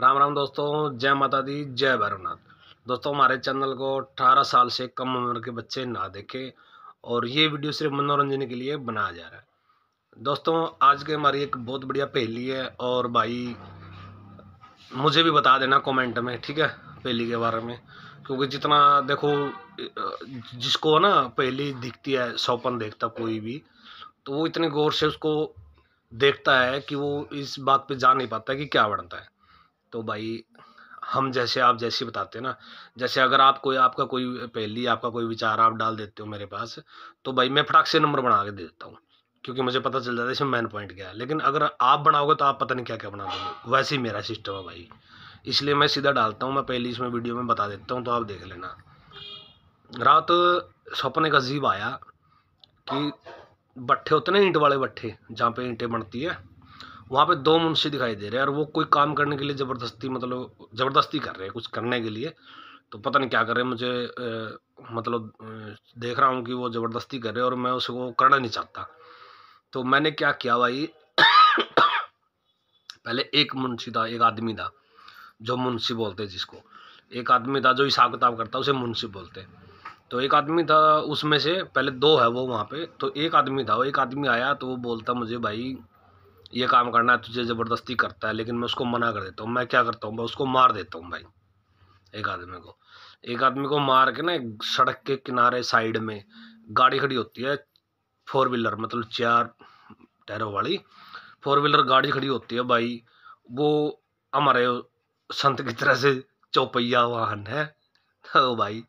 राम राम दोस्तों जय माता दी जय भैरवनाथ दोस्तों हमारे चैनल को 18 साल से कम उम्र के बच्चे ना देखें और ये वीडियो सिर्फ मनोरंजन के लिए बनाया जा रहा है दोस्तों आज के हमारी एक बहुत बढ़िया पहेली है और भाई मुझे भी बता देना कमेंट में ठीक है पहेली के बारे में क्योंकि जितना देखो जिसको ना पहेली दिखती है सौपन देखता कोई भी तो वो इतने गौर से उसको देखता है कि वो इस बात पर जा नहीं पाता कि क्या बनता है तो भाई हम जैसे आप जैसे बताते हैं ना जैसे अगर आप कोई आपका कोई पहली आपका कोई विचार आप डाल देते हो मेरे पास तो भाई मैं फटाक से नंबर बना के दे देता हूँ क्योंकि मुझे पता चल जाता है इसमें मैन पॉइंट क्या है लेकिन अगर आप बनाओगे तो आप पता नहीं क्या क्या बना दोगे वैसे ही मेरा सिस्टम है भाई इसलिए मैं सीधा डालता हूँ मैं पहली इसमें वीडियो में बता देता हूँ तो आप देख लेना रात सपने का अजीब आया कि भट्ठे होते ना ईंट वाले भट्ठे जहाँ पे ईंटें बनती है वहाँ पे दो मुंशी दिखाई दे रहे हैं और वो कोई काम करने के लिए ज़बरदस्ती मतलब ज़बरदस्ती कर रहे हैं कुछ करने के लिए तो पता नहीं क्या कर रहे हैं मुझे ए, मतलब ए, देख रहा हूँ कि वो ज़बरदस्ती कर रहे हैं और मैं उसको करना नहीं चाहता तो मैंने क्या किया भाई पहले एक मुंशी था एक आदमी था जो मुंशी बोलते जिसको एक आदमी था जो हिसाब किताब करता उसे मुंशी बोलते तो एक आदमी था उसमें से पहले दो है वो वहाँ पे तो एक आदमी था वो एक आदमी आया तो वो बोलता मुझे भाई ये काम करना है तुझे ज़बरदस्ती करता है लेकिन मैं उसको मना कर देता हूँ मैं क्या करता हूँ भाई उसको मार देता हूँ भाई एक आदमी को एक आदमी को मार के ना सड़क के किनारे साइड में गाड़ी खड़ी होती है फोर व्हीलर मतलब चार टैरों वाली फोर व्हीलर गाड़ी खड़ी होती है भाई वो हमारे संत की तरह से चौपहिया वाहन है तो भाई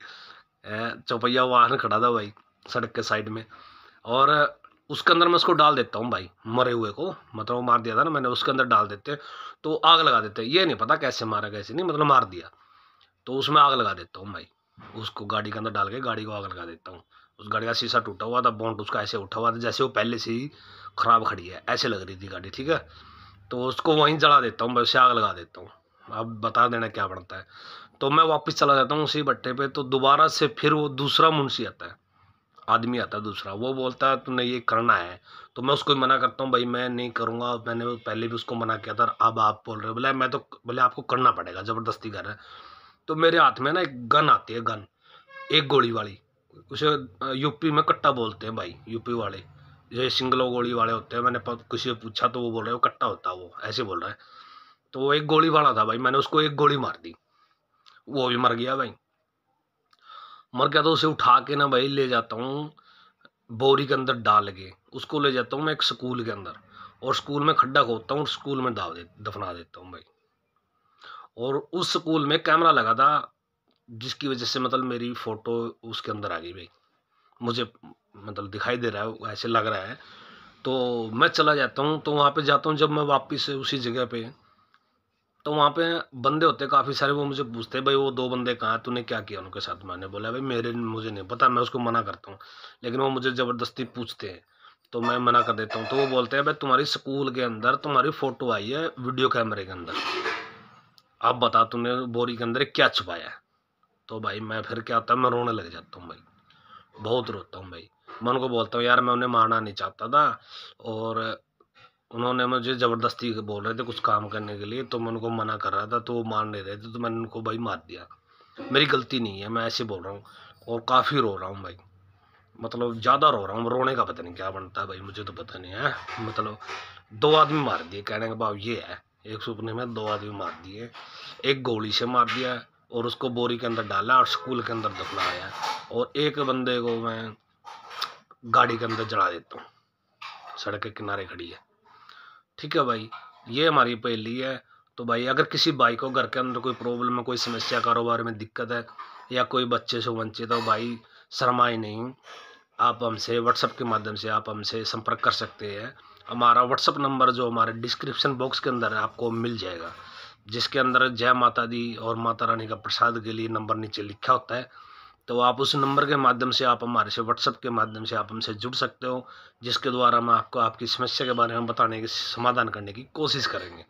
चौपहिया वाहन खड़ा था भाई सड़क के साइड में और उसके अंदर मैं उसको डाल देता हूँ भाई मरे हुए को मतलब वो मार दिया था ना मैंने उसके अंदर डाल देते हैं तो आग लगा देते हैं ये नहीं पता कैसे मारा कैसे नहीं मतलब मार दिया तो उसमें आग लगा देता हूँ भाई उसको गाड़ी के अंदर डाल के गाड़ी को आग लगा देता हूँ उस गाड़ी का शीशा टूटा हुआ था बॉन्ट उसका ऐसे उठा हुआ था जैसे वो पहले से ही ख़राब खड़ी है ऐसे लग रही थी गाड़ी ठीक है तो उसको वहीं जला देता हूँ भाई उसे आग लगा देता हूँ अब बता देना क्या बनता है तो मैं वापस चला जाता हूँ उसी बट्टे पे तो दोबारा से फिर वो दूसरा मुंशी आता है आदमी आता है दूसरा वो बोलता है तुमने ये करना है तो मैं उसको मना करता हूँ भाई मैं नहीं करूँगा मैंने पहले भी उसको मना किया था अब आप बोल रहे हो बोले मैं तो बोले आपको करना पड़ेगा ज़बरदस्ती कर रहे हैं तो मेरे हाथ में ना एक गन आती है गन एक गोली वाली उसे यूपी में कट्टा बोलते हैं भाई यूपी वाले जो सिंगलो गोली वाले होते हैं मैंने किसी से पूछा तो वो बोल रहे हो कट्टा होता है वो ऐसे बोल रहे हैं तो वो एक गोली वाला था भाई मैंने उसको एक गोली मार दी वो भी मर गया भाई मर गया तो उसे उठा के ना भाई ले जाता हूँ बोरी के अंदर डाल के उसको ले जाता हूँ मैं एक स्कूल के अंदर और स्कूल में खड्डा खोदता हूँ और स्कूल में दे दफना देता हूँ भाई और उस स्कूल में कैमरा लगा था जिसकी वजह से मतलब मेरी फ़ोटो उसके अंदर आ गई भाई मुझे मतलब दिखाई दे रहा है ऐसे लग रहा है तो मैं चला जाता हूँ तो वहाँ पे जाता हूँ जब मैं वापस उसी जगह पे तो वहाँ पे बंदे होते काफ़ी सारे वो मुझे पूछते भाई वो दो बंदे कहाँ हैं तूने क्या किया उनके साथ मैंने बोला भाई मेरे मुझे नहीं पता मैं उसको मना करता हूँ लेकिन वो मुझे ज़बरदस्ती पूछते हैं तो मैं मना कर देता हूँ तो वो बोलते हैं भाई तुम्हारी स्कूल के अंदर तुम्हारी फ़ोटो आई है वीडियो कैमरे के अंदर अब बता तुमने बोरी के अंदर क्या छुपाया है तो भाई मैं फिर क्या होता है मैं रोने लग जाता हूँ भाई बहुत रोता हूँ भाई मैं उनको बोलता हूँ यार मैं उन्हें मारना नहीं चाहता था और उन्होंने मुझे ज़बरदस्ती बोल रहे थे कुछ काम करने के लिए तो मैं उनको मना कर रहा था तो वो मान नहीं रहे थे तो मैंने उनको भाई मार दिया मेरी गलती नहीं है मैं ऐसे बोल रहा हूँ और काफ़ी रो रहा हूँ भाई मतलब ज़्यादा रो रहा हूँ रोने का पता नहीं क्या बनता है भाई मुझे तो पता नहीं है मतलब दो आदमी मार दिए कहने का भाव ये है एक सुपने में दो आदमी मार दिए एक गोली से मार दिया और उसको बोरी के अंदर डाला और स्कूल के अंदर दफनाया और एक बंदे को मैं गाड़ी के अंदर जला देता हूँ सड़क के किनारे खड़ी है ठीक है भाई ये हमारी पहली है तो भाई अगर किसी भाई को घर के अंदर कोई प्रॉब्लम है कोई समस्या कारोबार में दिक्कत है या कोई बच्चे से वंचित हो भाई शर्माए नहीं आप हमसे व्हाट्सअप के माध्यम से आप हमसे संपर्क कर सकते हैं हमारा व्हाट्सअप नंबर जो हमारे डिस्क्रिप्शन बॉक्स के अंदर है आपको मिल जाएगा जिसके अंदर जय माता दी और माता रानी का प्रसाद के लिए नंबर नीचे लिखा होता है तो आप उस नंबर के माध्यम से आप हमारे से व्हाट्सअप के माध्यम से आप हमसे जुड़ सकते हो जिसके द्वारा हम आपको आपकी समस्या के बारे में बताने की समाधान करने की कोशिश करेंगे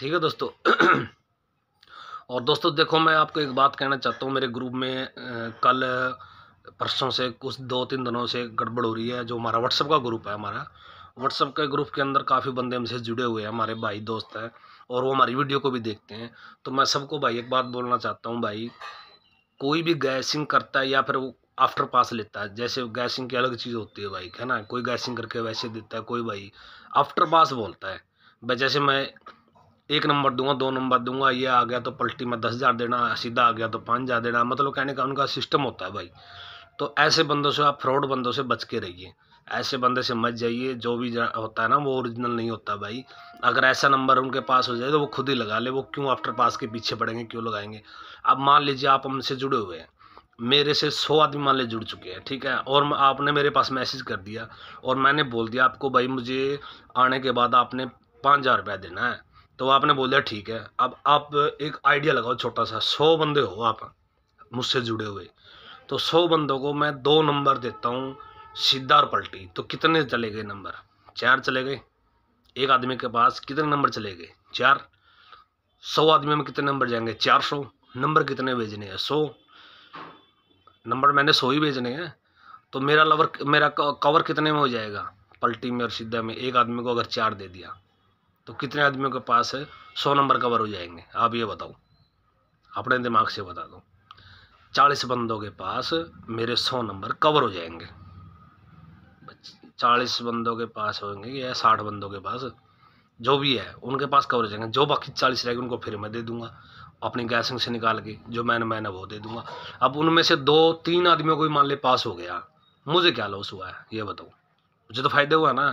ठीक है दोस्तों और दोस्तों देखो मैं आपको एक बात कहना चाहता हूँ मेरे ग्रुप में कल परसों से कुछ दो तीन दिनों से गड़बड़ हो रही है जो हमारा व्हाट्सअप का ग्रुप है हमारा व्हाट्सअप के ग्रुप के अंदर काफ़ी बंदे हमसे जुड़े हुए हैं हमारे भाई दोस्त हैं और वो हमारी वीडियो को भी देखते हैं तो मैं सबको भाई एक बात बोलना चाहता हूँ भाई कोई भी गैसिंग करता है या फिर वो आफ्टर पास लेता है जैसे गैसिंग की अलग चीज़ होती है बाइक है ना कोई गैसिंग करके वैसे देता है कोई भाई आफ्टर पास बोलता है भाई जैसे मैं एक नंबर दूंगा दो नंबर दूंगा ये आ गया तो पलटी में दस हज़ार देना सीधा आ गया तो पाँच हज़ार देना मतलब कहने का उनका सिस्टम होता है भाई तो ऐसे बंदों से आप फ्रॉड बंदों से बच के रहिए ऐसे बंदे से मत जाइए जो भी होता है ना वो ओरिजिनल नहीं होता भाई अगर ऐसा नंबर उनके पास हो जाए तो वो खुद ही लगा ले वो क्यों आफ्टर पास के पीछे पड़ेंगे क्यों लगाएंगे अब मान लीजिए आप हमसे जुड़े हुए हैं मेरे से सौ आदमी मान ले जुड़ चुके हैं ठीक है और आपने मेरे पास मैसेज कर दिया और मैंने बोल दिया आपको भाई मुझे आने के बाद आपने पाँच हज़ार रुपया देना है तो आपने बोल दिया ठीक है अब आप एक आइडिया लगाओ छोटा सा सौ बंदे हो आप मुझसे जुड़े हुए तो सौ बंदों को मैं दो नंबर देता हूँ और पलटी तो कितने चले गए नंबर चार चले गए एक आदमी के पास कितने नंबर चले गए चार सौ आदमी में कितने नंबर जाएंगे चार सौ नंबर कितने भेजने हैं सौ नंबर मैंने सौ ही भेजने हैं तो मेरा लवर मेरा कवर कितने में हो जाएगा पलटी में और सीधा में एक आदमी को अगर चार दे दिया तो कितने आदमियों के पास है सौ नंबर कवर हो जाएंगे आप ये बताओ अपने दिमाग से बता दो चालीस बंदों के पास मेरे सौ नंबर कवर हो जाएंगे चालीस बंदों के पास होंगे या साठ बंदों के पास जो भी है उनके पास कवरेज होंगे जो बाकी चालीस रहेगी उनको फिर मैं दे दूंगा अपनी गैसिंग से निकाल के जो मैन मैन है वो दे दूंगा अब उनमें से दो तीन आदमियों को भी मान ले पास हो गया मुझे क्या लॉस हुआ है ये बताओ मुझे तो फ़ायदा हुआ ना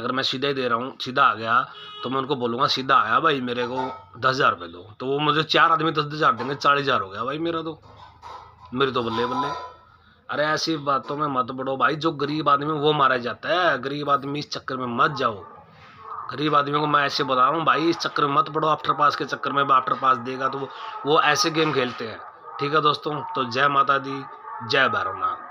अगर मैं सीधा ही दे रहा हूँ सीधा आ गया तो मैं उनको बोलूँगा सीधा आया भाई मेरे को दस हज़ार रुपये दो तो वो मुझे चार आदमी दस हज़ार देंगे चालीस हज़ार हो गया भाई मेरा तो मेरे तो बल्ले बल्ले अरे ऐसी बातों में मत बढ़ो भाई जो गरीब आदमी वो मारा जाता है गरीब आदमी इस चक्कर में मत जाओ गरीब आदमी को मैं ऐसे बता रहा हूँ भाई इस चक्कर में मत पड़ो आफ्टर पास के चक्कर में आफ्टर पास देगा तो वो, वो ऐसे गेम खेलते हैं ठीक है दोस्तों तो जय माता दी जय भैरवनाथ